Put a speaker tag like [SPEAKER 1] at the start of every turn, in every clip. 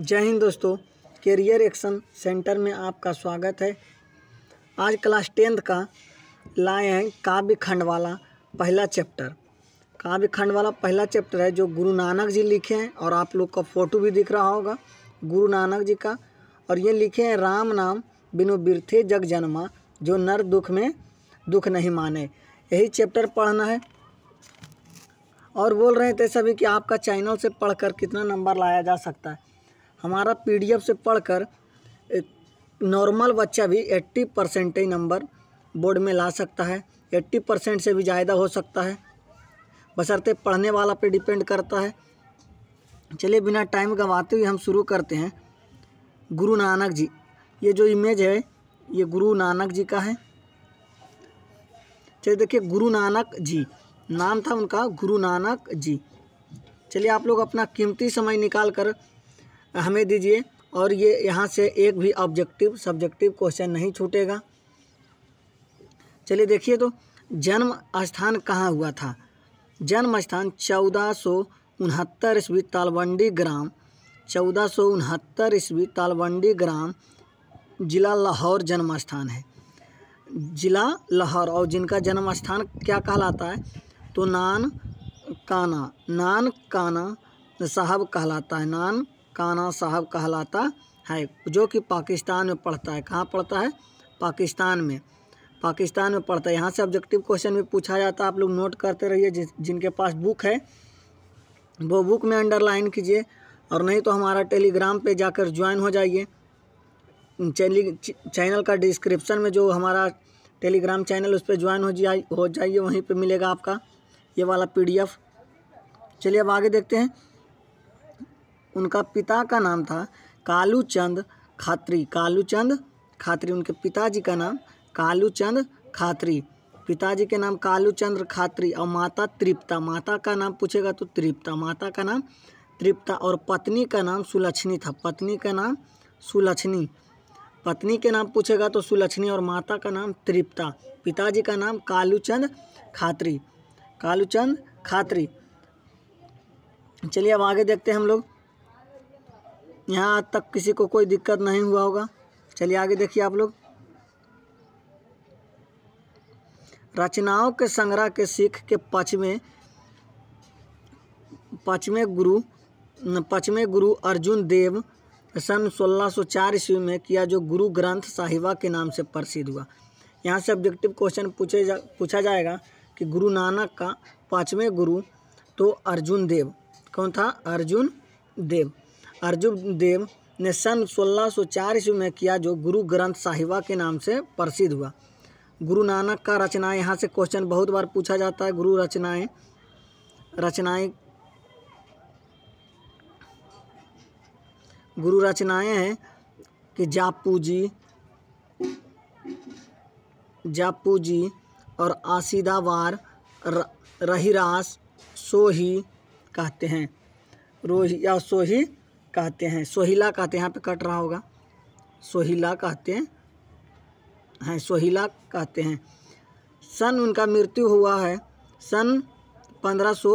[SPEAKER 1] जय हिंद दोस्तों career action centre में आपका स्वागत है आज क्लास टेंथ का लाए हैं काव्य खंडवाला पहला चैप्टर काव्य खंडवाला पहला चैप्टर है जो गुरु नानक जी लिखे हैं और आप लोग का फ़ोटो भी दिख रहा होगा गुरु नानक जी का और ये लिखे हैं राम नाम बिनु बिरथे जग जन्मा जो नर दुख में दुख नहीं माने यही चैप्टर पढ़ना है और बोल रहे थे सभी कि आपका चैनल से पढ़कर कितना नंबर लाया जा सकता है हमारा पीडीएफ से पढ़कर नॉर्मल बच्चा भी एट्टी परसेंटेज नंबर बोर्ड में ला सकता है एट्टी परसेंट से भी ज़्यादा हो सकता है बसरते पढ़ने वाला पे डिपेंड करता है चलिए बिना टाइम गंवाते हुए हम शुरू करते हैं गुरु नानक जी ये जो इमेज है ये गुरु नानक जी का है चलिए देखिए गुरु नानक जी नाम था उनका गुरु नानक जी चलिए आप लोग अपना कीमती समय निकाल कर हमें दीजिए और ये यहाँ से एक भी ऑब्जेक्टिव सब्जेक्टिव क्वेश्चन नहीं छूटेगा चलिए देखिए तो जन्म स्थान कहाँ हुआ था जन्म स्थान चौदह सौ उनहत्तर ईस्वी तालबंडी ग्राम चौदह सौ उनहत्तर ईस्वी तालबंडी ग्राम जिला लाहौर जन्म स्थान है जिला लाहौर और जिनका जन्म स्थान क्या कहलाता है तो नान काना नान काना साहब कहलाता है नान काना साहब कहलाता है जो कि पाकिस्तान में पढ़ता है कहाँ पढ़ता है पाकिस्तान में पाकिस्तान में पढ़ता है यहाँ से ऑब्जेक्टिव क्वेश्चन भी पूछा जाता है आप लोग नोट करते रहिए जिनके पास बुक है वो बुक में अंडरलाइन कीजिए और नहीं तो हमारा टेलीग्राम पे जाकर ज्वाइन हो जाइए चैनल का डिस्क्रिप्शन में जो हमारा टेलीग्राम चैनल उस पर ज्वाइन हो जाए हो जाइए वहीं पे मिलेगा आपका ये वाला पीडीएफ चलिए अब आगे देखते हैं उनका पिता का नाम था कालूचंद खात्री कालूचंद खात्री उनके पिताजी का नाम कालूचंद खात्री पिताजी के नाम कालूचंद्र खात्री और माता तृप्ता माता का नाम पूछेगा तो तृप्ता माता का नाम तृप्ता और पत्नी का नाम सुलक्षणी था पत्नी का नाम सुलक्षणी पत्नी के नाम पूछेगा तो सुलक्षणी और माता का नाम तृप्ता पिताजी का नाम कालूचंद खात्री कालूचंद खात्री चलिए अब आगे देखते हैं हम लोग यहाँ तक किसी को कोई दिक्कत नहीं हुआ होगा चलिए आगे देखिए आप लोग रचनाओं के संग्रह के सिख के पचमें पचवें गुरु पचवें गुरु अर्जुन देव सन 1604 ईस्वी में किया जो गुरु ग्रंथ साहिबा के नाम से प्रसिद्ध हुआ यहाँ से ऑब्जेक्टिव क्वेश्चन पूछे जा पूछा जाएगा कि गुरु नानक का पाँचवें गुरु तो अर्जुन देव कौन था अर्जुन देव अर्जुन देव ने सन 1604 ईस्वी में किया जो गुरु ग्रंथ साहिबा के नाम से प्रसिद्ध हुआ गुरु नानक का रचना यहाँ से क्वेश्चन बहुत बार पूछा जाता है गुरु रचनाएं रचनाएं गुरु रचनाएं हैं कि जापू जी जापू जी और आसिदावार रहीरास सोही कहते हैं रोही या सोही कहते हैं सोहिला कहते हैं यहाँ पे कट रहा होगा सोहिला कहते हैं हैं सोहिला कहते हैं सन उनका मृत्यु हुआ है सन पंद्रह सौ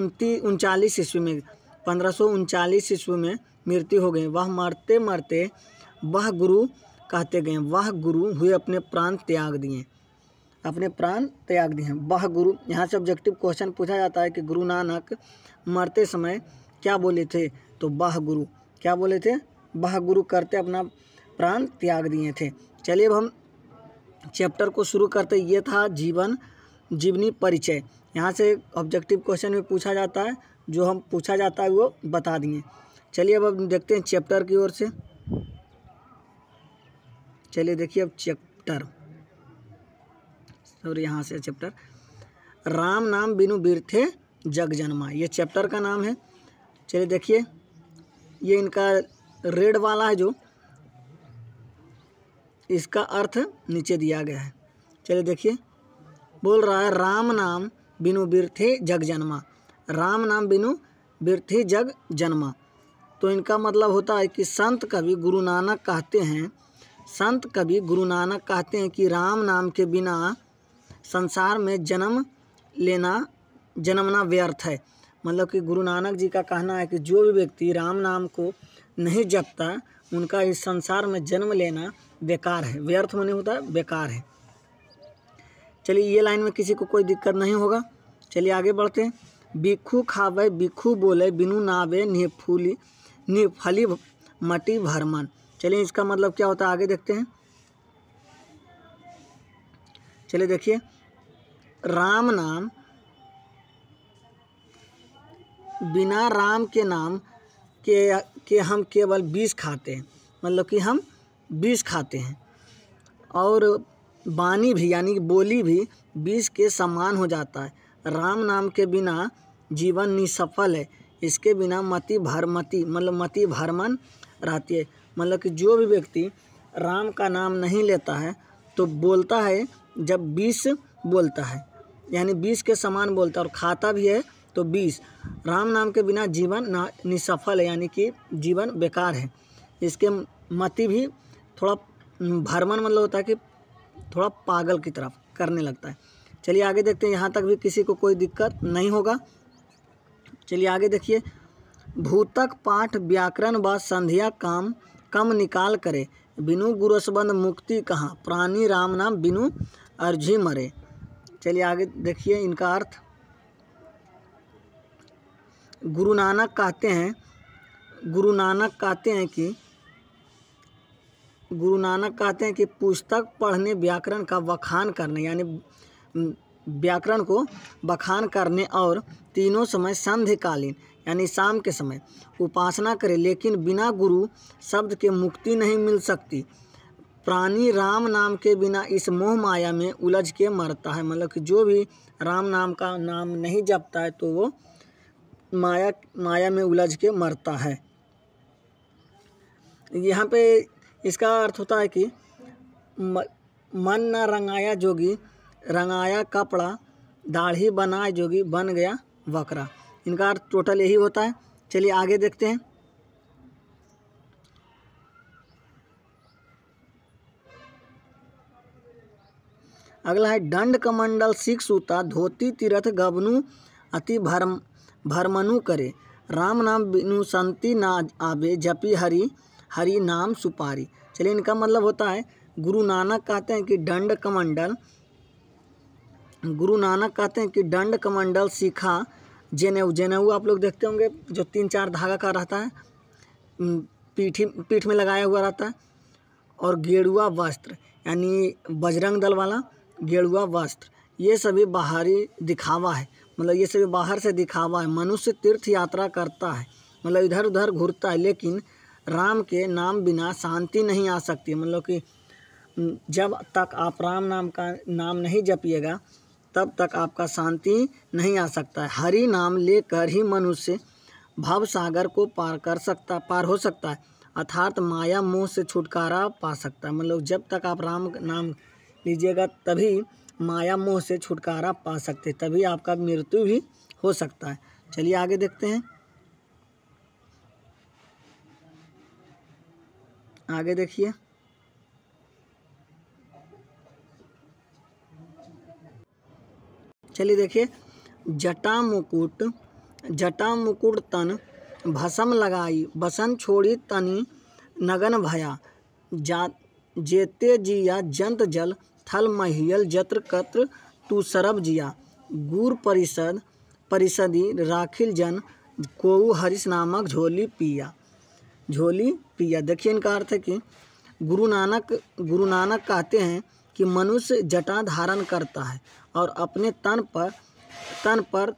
[SPEAKER 1] उनतीस उनचालीस ईस्वी में पंद्रह सौ उनचालीस ईस्वी में मृत्यु हो गई वह मरते मरते वह गुरु कहते गए वह गुरु हुए अपने प्राण त्याग दिए अपने प्राण त्याग दिए वह गुरु यहाँ से ऑब्जेक्टिव क्वेश्चन पूछा जाता है कि गुरु नानक मरते समय क्या बोले थे तो बाह गुरु क्या बोले थे बाह गुरु करते अपना प्राण त्याग दिए थे चलिए अब हम चैप्टर को शुरू करते ये था जीवन जीवनी परिचय यहाँ से ऑब्जेक्टिव क्वेश्चन में पूछा जाता है जो हम पूछा जाता है वो बता दिए चलिए अब हम देखते हैं चैप्टर की ओर से चलिए देखिए अब चैप्टर सॉरी यहाँ से चैप्टर राम नाम बिनु बीर थे जग जन्मा ये चैप्टर का नाम है चलिए देखिए ये इनका रेड वाला है जो इसका अर्थ नीचे दिया गया है चलिए देखिए बोल रहा है राम नाम बिनु बिरथे जग जन्मा राम नाम बिनु बिरथे जग जन्मा तो इनका मतलब होता है कि संत कवि गुरु नानक कहते हैं संत कवि गुरु नानक कहते हैं कि राम नाम के बिना संसार में जन्म लेना जन्मना व्यर्थ है मतलब कि गुरु नानक जी का कहना है कि जो भी व्यक्ति राम नाम को नहीं जपता उनका इस संसार में जन्म लेना बेकार है व्यर्थ में नहीं होता बेकार है चलिए ये लाइन में किसी को कोई दिक्कत नहीं होगा चलिए आगे बढ़ते हैं बिखू खावे बिखू बोले बिनु नावे निफूली निफली मटी भरमन चलिए इसका मतलब क्या होता है आगे देखते हैं चलिए देखिए राम नाम बिना राम के नाम के के हम केवल बीस खाते हैं मतलब कि हम बीस खाते हैं और बानी भी यानी बोली भी बीस के समान हो जाता है राम नाम के बिना जीवन निसफल है इसके बिना मति भरमति मतलब मति भरमन रहती है मतलब कि जो भी व्यक्ति राम का नाम नहीं लेता है तो बोलता है जब बीस बोलता है यानी बीस के समान बोलता है और खाता भी है तो बीस राम नाम के बिना जीवन ना निसफल है यानी कि जीवन बेकार है इसके मति भी थोड़ा भरमन मतलब होता है कि थोड़ा पागल की तरफ करने लगता है चलिए आगे देखते हैं यहाँ तक भी किसी को कोई दिक्कत नहीं होगा चलिए आगे देखिए भूतक पाठ व्याकरण व संध्या काम कम निकाल करे बिनु गुरुसबंध मुक्ति कहाँ प्राणी राम नाम बिनु अर्जी मरे चलिए आगे देखिए इनका अर्थ गुरु नानक कहते हैं गुरु नानक कहते हैं कि गुरु नानक कहते हैं कि पुस्तक पढ़ने व्याकरण का बखान करने यानी व्याकरण को बखान करने और तीनों समय संध्यकालीन यानी शाम के समय उपासना करें लेकिन बिना गुरु शब्द के मुक्ति नहीं मिल सकती प्राणी राम नाम के बिना इस मोह माया में उलझ के मरता है मतलब कि जो भी राम नाम का नाम नहीं जपता है तो वो माया माया में उलझ के मरता है यहाँ पे इसका अर्थ होता है कि मन न रंगाया जोगी रंगाया कपड़ा दाढ़ी बनाए जोगी बन गया वक्रा इनका अर्थ टोटल यही होता है चलिए आगे देखते हैं अगला है दंड कमंडल सिख सूता धोती तीर्थ गबनू अति भरम भरमनु करे राम नाम बिनु शांति ना आवे जपी हरि हरि नाम सुपारी चलिए इनका मतलब होता है गुरु नानक कहते हैं कि दंड कमंडल गुरु नानक कहते हैं कि दंड कमंडल सीखा जेनेऊ जेनेऊ आप लोग देखते होंगे जो तीन चार धागा का रहता है पीठी पीठ में लगाया हुआ रहता है और गेड़ुआ वस्त्र यानी बजरंग दल वाला गेड़ुआ वस्त्र ये सभी बाहरी दिखावा है मतलब ये सभी बाहर से दिखावा है मनुष्य तीर्थ यात्रा करता है मतलब इधर उधर घूरता है लेकिन राम के नाम बिना शांति नहीं आ सकती मतलब कि जब तक आप राम नाम का नाम नहीं जपिएगा तब तक आपका शांति नहीं आ सकता है हरि नाम लेकर ही मनुष्य भव सागर को पार कर सकता पार हो सकता है अर्थात माया मोह से छुटकारा पा सकता है मतलब जब तक आप राम नाम लीजिएगा तभी माया मोह से छुटकारा पा सकते तभी आपका मृत्यु भी हो सकता है चलिए आगे देखते हैं आगे देखिए चलिए देखिए जटा मुकुट जटा मुकुट तन भसम लगाई बसन छोड़ी तनी नगन भया जा जेते जिया जंत जल थल महियल जत्र कत्र तुसरब जिया गुर परिषद परिषदी राखिल जन को हरिश नामक झोली पिया झोली पिया देखिए इनका अर्थ है कि गुरु नानक गुरु नानक कहते हैं कि मनुष्य जटा धारण करता है और अपने तन पर तन पर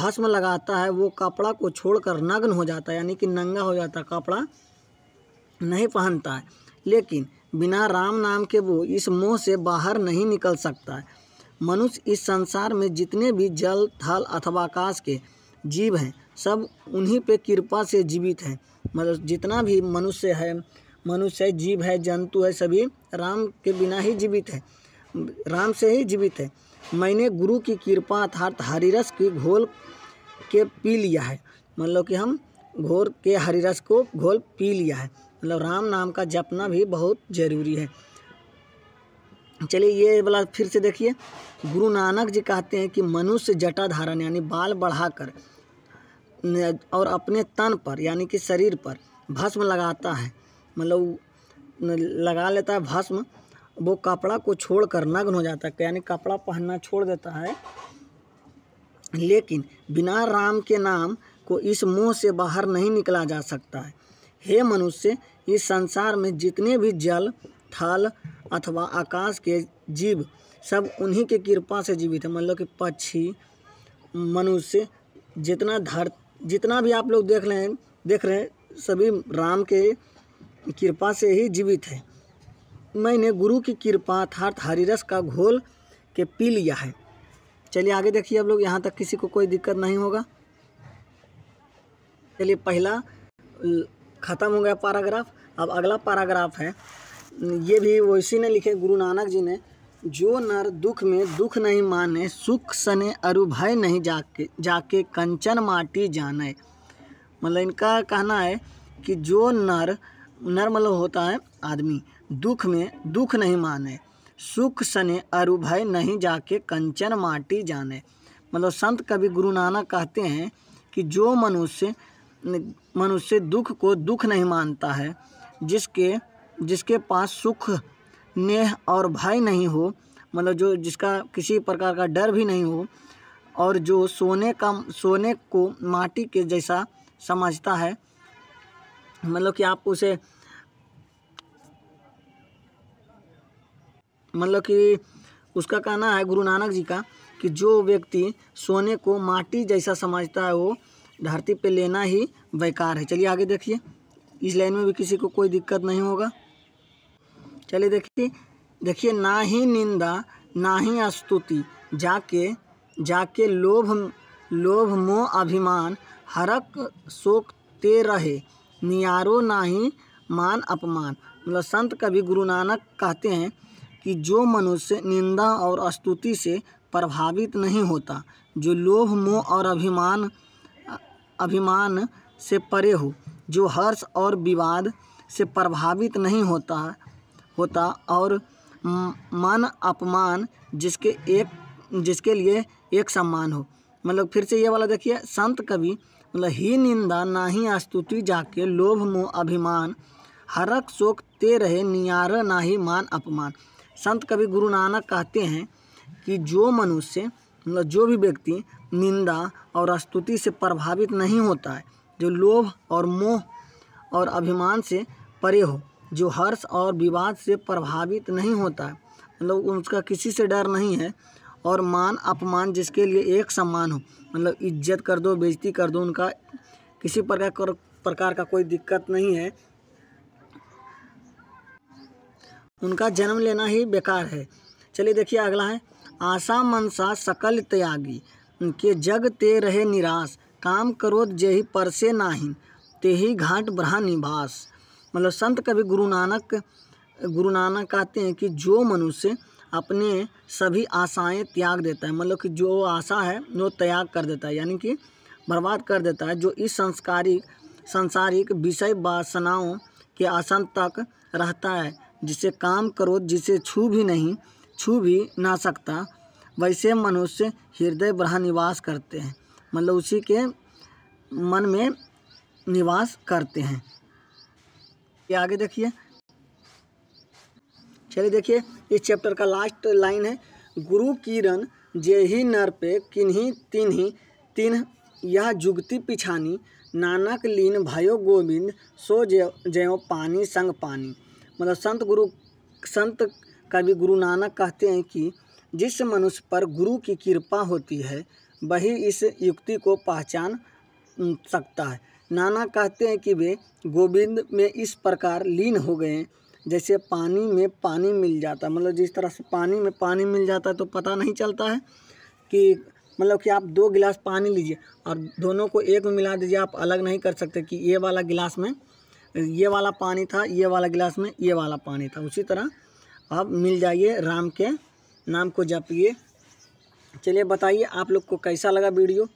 [SPEAKER 1] भस्म लगाता है वो कपड़ा को छोड़कर नग्न हो जाता है यानी कि नंगा हो जाता है कपड़ा नहीं पहनता है लेकिन बिना राम नाम के वो इस मोह से बाहर नहीं निकल सकता है मनुष्य इस संसार में जितने भी जल थल अथवा आकाश के जीव हैं सब उन्हीं पे कृपा से जीवित हैं मतलब जितना भी मनुष्य है मनुष्य है जीव है जंतु है सभी राम के बिना ही जीवित है राम से ही जीवित है मैंने गुरु की कृपा अर्थात हरिरस की घोल के पी लिया है मतलब कि हम घोर के हरिरस को घोल पी लिया है मतलब राम नाम का जपना भी बहुत ज़रूरी है चलिए ये वाला फिर से देखिए गुरु नानक जी कहते हैं कि मनुष्य जटा धारण यानी बाल बढ़ाकर और अपने तन पर यानी कि शरीर पर भस्म लगाता है मतलब लगा लेता है भस्म वो कपड़ा को छोड़कर नग्न हो जाता है यानी कपड़ा पहनना छोड़ देता है लेकिन बिना राम के नाम को इस मुँह से बाहर नहीं निकला जा सकता है हे मनुष्य इस संसार में जितने भी जल थल अथवा आकाश के जीव सब उन्हीं के कृपा से जीवित है मतलब कि पक्षी मनुष्य जितना धर जितना भी आप लोग देख रहे हैं देख रहे हैं सभी राम के कृपा से ही जीवित है मैंने गुरु की कृपा अर्थात हरिरस का घोल के पी लिया है चलिए आगे देखिए आप लोग यहाँ तक किसी को कोई दिक्कत नहीं होगा चलिए पहला ख़त्म हो गया पैराग्राफ अब अगला पैराग्राफ है ये भी वैसी ने लिखे गुरु नानक जी ने जो नर दुख में दुख नहीं माने सुख सने अरु भय नहीं जाके जाके कंचन माटी जाने मतलब इनका कहना है कि जो नर नर मतलब होता है आदमी दुख में दुख नहीं माने सुख सने अरु भय नहीं जाके कंचन माटी जाने मतलब संत कवि गुरु नानक कहते हैं कि जो मनुष्य मनुष्य दुख को दुख नहीं मानता है जिसके जिसके पास सुख नेह और भय नहीं हो मतलब जो जिसका किसी प्रकार का डर भी नहीं हो और जो सोने का सोने को माटी के जैसा समझता है मतलब कि आप उसे मतलब कि उसका कहना है गुरु नानक जी का कि जो व्यक्ति सोने को माटी जैसा समझता है वो धरती पे लेना ही बेकार है चलिए आगे देखिए इस लाइन में भी किसी को कोई दिक्कत नहीं होगा चलिए देखिए देखिए ना ही निंदा ना ही स्तुति जाके जाके लोभ लोभ मोह अभिमान हरक शोक ते रहे नियारो ना ही मान अपमान मतलब संत कवि गुरु नानक कहते हैं कि जो मनुष्य निंदा और स्तुति से प्रभावित नहीं होता जो लोभ मोह और अभिमान अभिमान से परे हो जो हर्ष और विवाद से प्रभावित नहीं होता होता और मान अपमान जिसके एक जिसके लिए एक सम्मान हो मतलब फिर से ये वाला देखिए संत कवि मतलब ही निंदा ना ही स्तुति जाके लोभ मोह अभिमान हरक शोक ते रहे नियार ना ही मान अपमान संत कवि गुरु नानक कहते हैं कि जो मनुष्य मतलब जो भी व्यक्ति निंदा और स्तुति से प्रभावित नहीं होता है जो लोभ और मोह और अभिमान से परे हो जो हर्ष और विवाद से प्रभावित नहीं होता है मतलब उसका किसी से डर नहीं है और मान अपमान जिसके लिए एक सम्मान हो मतलब इज्जत कर दो बेइज्जती कर दो उनका किसी प्रकार प्रकार का कोई दिक्कत नहीं है उनका जन्म लेना ही बेकार है चलिए देखिए अगला है आशा मनसा सकल त्यागी के जग ते रहे निराश काम करो जही परसे नाही ही घाट ब्रह्मा निवास मतलब संत कवि गुरु नानक गुरु नानक कहते हैं कि जो मनुष्य अपने सभी आशाएं त्याग देता है मतलब कि जो आशा है वो त्याग कर देता है यानी कि बर्बाद कर देता है जो इस संस्कारी संसारिक विषय वासनाओं के आसन तक रहता है जिसे काम करो जिसे छू भी नहीं छू भी ना सकता वैसे मनुष्य हृदय ब्रह निवास करते हैं मतलब उसी के मन में निवास करते हैं ये आगे देखिए चलिए देखिए इस चैप्टर का लास्ट लाइन है गुरु किरण जे ही नर पे किन्हीं तीन ही तीन यह जुगति पिछानी नानक लीन भयो गोविंद सो जय जयो पानी संग पानी मतलब संत गुरु संत कवि गुरु नानक कहते हैं कि जिस मनुष्य पर गुरु की कृपा होती है वही इस युक्ति को पहचान सकता है नाना कहते हैं कि वे गोविंद में इस प्रकार लीन हो गए जैसे पानी में पानी मिल जाता है मतलब जिस तरह से पानी में पानी मिल जाता है तो पता नहीं चलता है कि मतलब कि आप दो गिलास पानी लीजिए और दोनों को एक में मिला दीजिए आप अलग नहीं कर सकते कि ये वाला गिलास में ये वाला पानी था ये वाला गिलास में ये वाला पानी था उसी तरह आप मिल जाइए राम के नाम को जपिए चलिए बताइए आप लोग को कैसा लगा वीडियो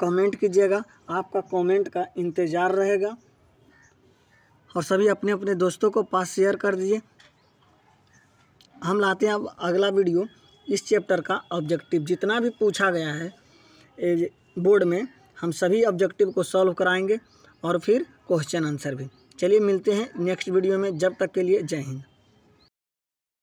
[SPEAKER 1] कमेंट कीजिएगा आपका कमेंट का इंतज़ार रहेगा और सभी अपने अपने दोस्तों को पास शेयर कर दीजिए हम लाते हैं अब अगला वीडियो इस चैप्टर का ऑब्जेक्टिव जितना भी पूछा गया है बोर्ड में हम सभी ऑब्जेक्टिव को सॉल्व कराएंगे और फिर क्वेश्चन आंसर भी चलिए मिलते हैं नेक्स्ट वीडियो में जब तक के लिए जय हिंद